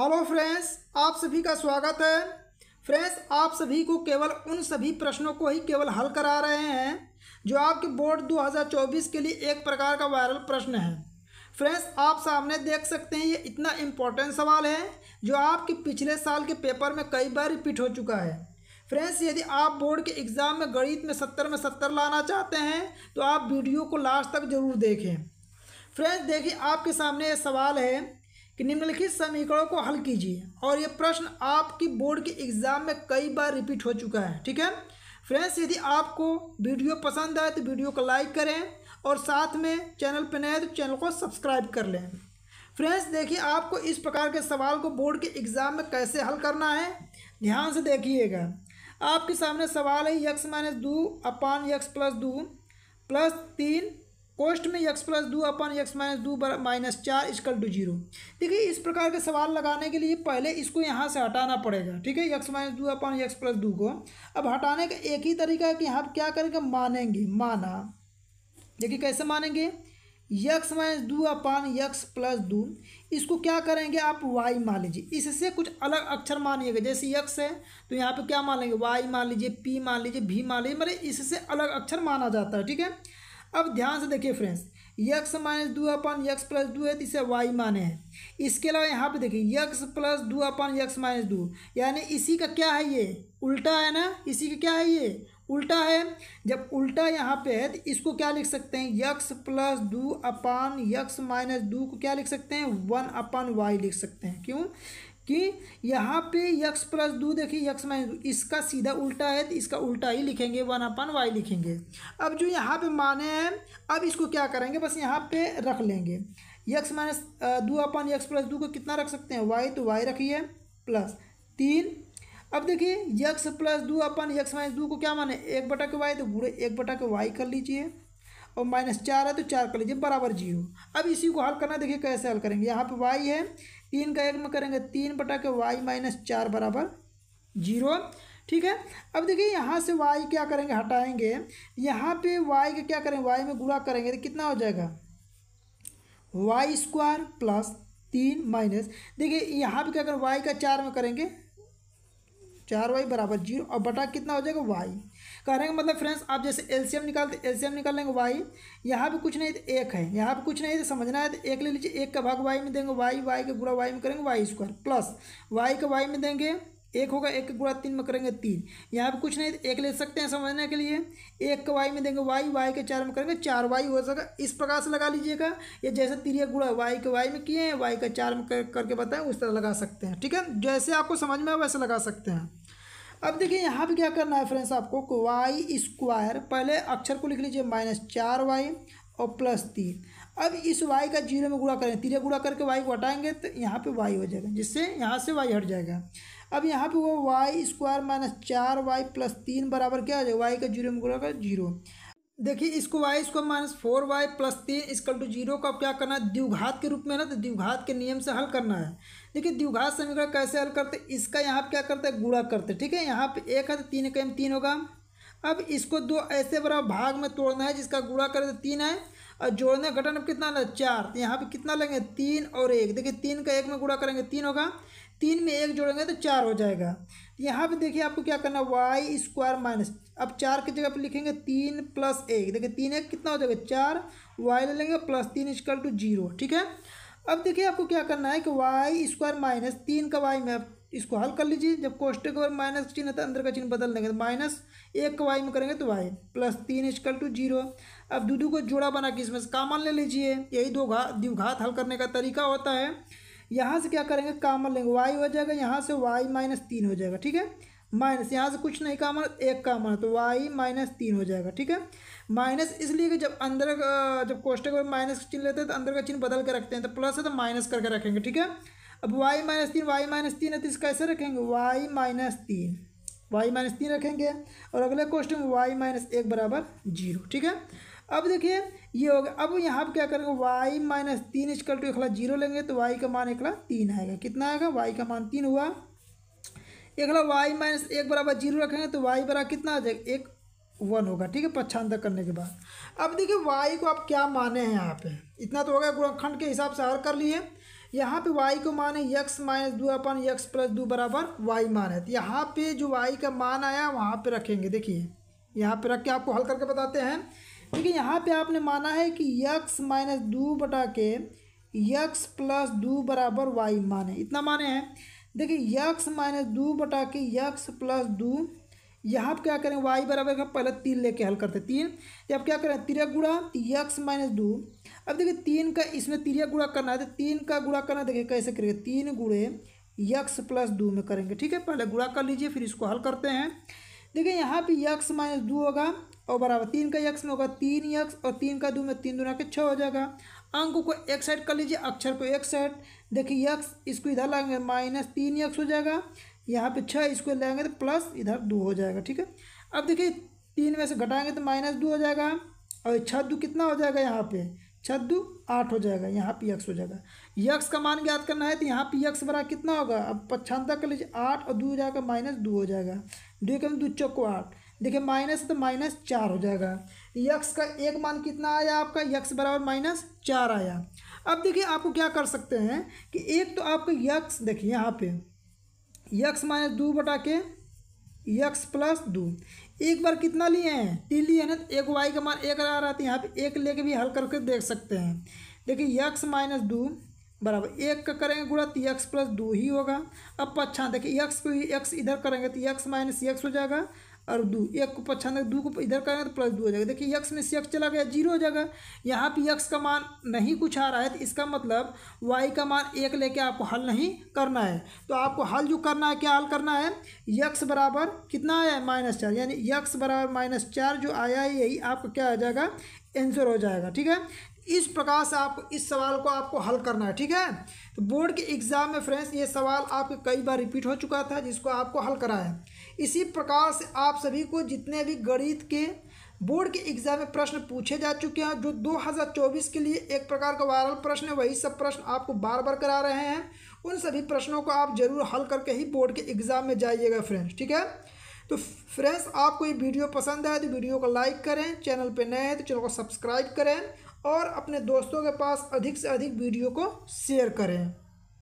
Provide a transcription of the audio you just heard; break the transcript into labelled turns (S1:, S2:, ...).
S1: hello friends आप सभी का स्वागत है फ्रेंड्स आप सभी को केवल उन सभी प्रश्नों को ही केवल हल करा रहे हैं जो आपके बोर्ड 2024 के लिए एक प्रकार का वायरल प्रश्न है फ्रेंड्स आप सामने देख सकते हैं ये इतना इम्पोर्टेंट सवाल है जो आपके पिछले साल के पेपर में कई बार रिपीट हो चुका है फ्रेंड्स यदि आप बोर्ड के एग्ज़ाम में गणित में सत्तर में सत्तर लाना चाहते हैं तो आप वीडियो को लास्ट तक ज़रूर देखें फ्रेंड्स देखिए आपके सामने ये सवाल है कि निम्नलिखित समीकरणों को हल कीजिए और ये प्रश्न आपकी बोर्ड के एग्ज़ाम में कई बार रिपीट हो चुका है ठीक है फ्रेंड्स यदि आपको वीडियो पसंद आए तो वीडियो को लाइक करें और साथ में चैनल पर नए तो चैनल को सब्सक्राइब कर लें फ्रेंड्स देखिए आपको इस प्रकार के सवाल को बोर्ड के एग्ज़ाम में कैसे हल करना है ध्यान से देखिएगा आपके सामने सवाल है यक्स माइनस दो अपान यक्स प्लस दो प्लस तीन कोष्ट में यक्स प्लस दो अपन यक्स माइनस दो माइनस चार इसकल टू जीरो देखिए इस प्रकार के सवाल लगाने के लिए पहले इसको यहाँ से हटाना पड़ेगा ठीक है यक्स माइनस दो अपन यक्स प्लस दो को अब हटाने का एक ही तरीका है कि आप क्या करेंगे मानेंगे माना देखिए कैसे मानेंगे यक्स माइनस दो अपान यक्स प्लस दो इसको क्या करेंगे आप वाई मान लीजिए इससे कुछ अलग अक्षर मानिएगा जैसे यक्स है तो यहाँ पे क्या मान लेंगे वाई मान लीजिए पी मान लीजिए भी मान लीजिए मतलब इससे अलग अक्षर माना जाता है ठीक है अब ध्यान से देखिए फ्रेंड्स यक्स माइनस दो अपन यक्स प्लस दो है तो इसे वाई माने हैं इसके अलावा यहाँ पे देखिए यक्स प्लस दो अपन यक्स माइनस दो यानी इसी का क्या है ये उल्टा है ना इसी का क्या है ये उल्टा है जब उल्टा यहाँ पे है तो इसको क्या लिख सकते हैं यक्स प्लस दो अपन यक्स माइनस दो को क्या लिख सकते हैं वन अपन वाई लिख सकते हैं क्यों कि यहाँ पे यक्स प्लस दू देखिए यक्स माइनस इसका सीधा उल्टा है तो इसका उल्टा ही लिखेंगे वन अपन वाई लिखेंगे अब जो यहाँ पे माने हैं अब इसको क्या करेंगे बस यहाँ पे रख लेंगे यक्स माइनस दो अपन यक्स प्लस दू को कितना रख सकते हैं वाई तो वाई रखिए प्लस तीन अब देखिए यक्स प्लस दो अपन यक्स माइनस दो को क्या माने एक बटा के वाई तो बूढ़े एक बटा के वाई कर लीजिए और माइनस चार है तो चार कर लीजिए बराबर जीरो अब इसी को हल करना देखिए कैसे हल करेंगे यहाँ पे वाई है तीन का एक में करेंगे तीन बटा के वाई माइनस चार बराबर जीरो ठीक है अब देखिए यहाँ से वाई क्या करेंगे हटाएंगे यहाँ पे वाई का क्या करेंगे वाई में गुणा करेंगे तो कितना हो जाएगा वाई स्क्वायर प्लस तीन माइनस देखिए यहाँ पे क्या करें वाई का चार में करेंगे चार वाई बराबर जीरो और बटा कितना हो जाएगा वाई रहे हैं मतलब फ्रेंड्स आप जैसे एलसीएम निकालते एलसीएम निकाल लेंगे वाई यहाँ पे कुछ नहीं तो एक है यहाँ पे कुछ नहीं तो समझना है तो एक ले लीजिए एक का भाग वाई में देंगे वाई वाई का पूरा वाई में करेंगे वाई स्क्वायर प्लस वाई का वाई में देंगे एक होगा एक गुणा तीन में करेंगे तीन यहाँ पे कुछ नहीं एक ले सकते हैं समझने के लिए एक का वाई में देंगे वाई वाई के चार में करेंगे चार वाई हो सका इस प्रकार से लगा लीजिएगा ये जैसे तीरिय गुणा वाई के वाई में किए हैं वाई का चार में कर, करके बताएं उस तरह लगा सकते हैं ठीक है जैसे आपको समझ में आए वैसे लगा सकते हैं अब देखिए यहाँ पर क्या करना है फ्रेंड्स आपको वाई स्क्वायर पहले अक्षर को लिख लीजिए माइनस चार वाई और प्लस तीन अब इस वाई का जीरो में गुड़ा करें तीन गुड़ा करके वाई को हटाएंगे तो यहाँ पे वाई हो जाएगा जिससे यहाँ से वाई हट जाएगा अब यहाँ पे वो वाई स्क्वायर माइनस चार वाई प्लस तीन बराबर क्या हो जाएगा वाई का जीरो में गुणा कर जीरो देखिए इसको y square minus four y plus तीन इसकल टू जीरो को अब क्या करना है द्विघात के रूप में ना तो द्विघात के नियम से हल करना है देखिए द्विघात समीकरण कैसे हल करते इसका यहाँ पर क्या करते हैं गुणा करते ठीक है यहाँ पे एक है तो तीन का एम तीन होगा अब इसको दो ऐसे बराबर भाग में तोड़ना है जिसका गुणा करें तो तीन है और जोड़ने का घटन अब कितना लगा चार तो यहाँ पे कितना लेंगे तीन और एक देखिए तीन का एक में गुड़ा करेंगे तीन होगा तीन में एक जोड़ेंगे तो चार हो जाएगा यहाँ पे देखिए आपको क्या करना वाई स्क्वायर माइनस अब चार की जगह पे लिखेंगे तीन प्लस एक देखिए तीन एक कितना हो जाएगा चार वाई ले लेंगे प्लस तीन इजकल टू जीरो ठीक है अब देखिए आपको क्या करना है कि वाई स्क्वायर माइनस तीन का वाई में इसको हल कर लीजिए जब कोष्टक और माइनस का चिन्ह तो अंदर का चिन्ह बदल देंगे तो माइनस एक को वाई में करेंगे तो वाई प्लस तीन इजकल टू जीरो अब दूधू को जोड़ा बना के इसमें से कामन ले लीजिए यही दो घात द्विघात हल करने का तरीका होता है यहाँ से क्या करेंगे कामन लेंगे वाई हो जाएगा यहाँ से वाई माइनस तीन हो जाएगा ठीक है माइनस यहाँ से कुछ नहीं कामन एक कामन तो वाई माइनस तीन हो जाएगा ठीक है माइनस इसलिए कि जब अंदर जब कोष्टक में माइनस चिन्ह लेते हैं तो अंदर का चिन्ह बदल के रखते हैं तो प्लस है तो माइनस करके रखेंगे ठीक है अब वाई माइनस तीन वाई माइनस तीन है तो इसको कैसे रखेंगे वाई माइनस तीन वाई माइनस तीन रखेंगे और अगले क्वेश्चन में वाई माइनस एक बराबर जीरो ठीक है अब देखिए ये हो गया अब यहाँ पर क्या करेंगे वाई माइनस तीन इजकल टू एकला जीरो लेंगे तो वाई का मान एक तीन आएगा कितना आएगा वाई का मान तीन हुआ एक वाई माइनस एक बराबर जीरो रखेंगे तो वाई बराबर कितना आ जाएगा एक वन होगा ठीक है पक्षांतर करने के बाद अब देखिए वाई को आप क्या माने हैं यहाँ पे इतना तो हो गया गुणखंड के हिसाब से हर कर लिए यहाँ पे वाई को मान है यक्स माइनस दो अपन यक्स प्लस दो बराबर वाई मान है तो यहाँ पे जो वाई का मान आया वहाँ पे रखेंगे देखिए यहाँ पे रख के आपको हल करके बताते हैं देखिए यहाँ पे आपने माना है कि यक्स माइनस दो बटा के यक्स प्लस दो बराबर वाई मान है इतना माने हैं देखिए यक्स माइनस दो बटा के यक्स प्लस दो यहाँ पर क्या करें वाई बराबर का पहले तीन लेके हल करते तीन अब क्या करें तिरक गुड़ा यक्स माइनस दो अब देखिए तीन का इसमें तिरिया गुड़ा करना है तो तीन का गुड़ा करना देखिए कैसे करेंगे तीन गुड़े यक्स प्लस दो में करेंगे ठीक है पहले गुड़ा कर लीजिए फिर इसको हल करते हैं देखिए यहाँ पे यक्स माइनस दो होगा और बराबर तीन का यक्स में होगा तीन यक्स और तीन का दो में तीन दूना के छः हो जाएगा अंक को एक साइड कर लीजिए अक्षर को एक साइड देखिए यक्स इसको इधर लाएंगे माइनस तीन यक्स हो जाएगा यहाँ पे छः इसको लाएंगे तो प्लस इधर दो हो जाएगा ठीक है अब देखिए तीन में से घटाएंगे तो माइनस दो हो जाएगा और छः दो कितना हो जाएगा यहाँ पे छद्दू आठ हो जाएगा यहाँ पी यक्स हो जाएगा यक्स का मान ज्ञात करना है तो यहाँ पी यक्स बड़ा कितना होगा अब पक्षांतर कर लीजिए आठ और दो हो जाएगा माइनस दो हो जाएगा दो के दो चौको आठ देखिए माइनस तो माइनस चार हो जाएगा यक्स का एक मान कितना आया आपका यक्स बराबर माइनस चार आया अब देखिए आपको क्या कर सकते हैं कि एक तो आपका यक्स देखिए यहाँ पे यक्स माइनस दो बटा के यक्स प्लस दो एक बार कितना लिए हैं तीन लिए हैं ना तो एक वाई का मान एक आ रहा था तो यहाँ पे एक लेके भी हल करके देख सकते हैं देखिए यक्स माइनस दो बराबर एक का करेंगे गुणा तो यक्स प्लस दो ही होगा अब पच्छान देखिए एक्स को एक्स इधर करेंगे तो एक्स माइनस यक्स हो जाएगा और दो एक को देखिए दो को इधर करेंगे तो प्लस दो हो जाएगा देखिए एक्स में से यक्स चला गया जीरो हो जाएगा यहाँ पे एक्स का मान नहीं कुछ आ रहा है तो इसका मतलब वाई का मान एक लेके आपको हल नहीं करना है तो आपको हल जो करना है क्या हल करना है यक्स बराबर कितना आया है माइनस चार यानी यक्स बराबर माइनस चार जो आया है यही आपका क्या आ जाएगा आंसर हो जाएगा ठीक है इस प्रकार से आप इस सवाल को आपको हल करना है ठीक है तो बोर्ड के एग्ज़ाम में फ्रेंड्स ये सवाल आपके कई बार रिपीट हो चुका था जिसको आपको हल करा है इसी प्रकार से आप सभी को जितने भी गणित के बोर्ड के एग्ज़ाम में प्रश्न पूछे जा चुके हैं जो 2024 के लिए एक प्रकार का वायरल प्रश्न है वही सब प्रश्न आपको बार बार करा रहे हैं उन सभी प्रश्नों को आप जरूर हल करके ही बोर्ड के एग्ज़ाम में जाइएगा फ्रेंड्स ठीक है तो फ्रेंड्स आपको ये वीडियो पसंद आए तो वीडियो को लाइक करें चैनल पर नए हैं तो चैनल को सब्सक्राइब करें और अपने दोस्तों के पास अधिक से अधिक वीडियो को शेयर करें